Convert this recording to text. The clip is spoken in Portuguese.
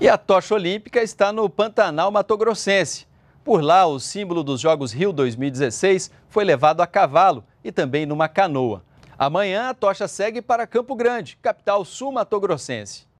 E a tocha olímpica está no Pantanal Mato Grossense. Por lá, o símbolo dos Jogos Rio 2016 foi levado a cavalo e também numa canoa. Amanhã, a tocha segue para Campo Grande, capital sul-mato-grossense.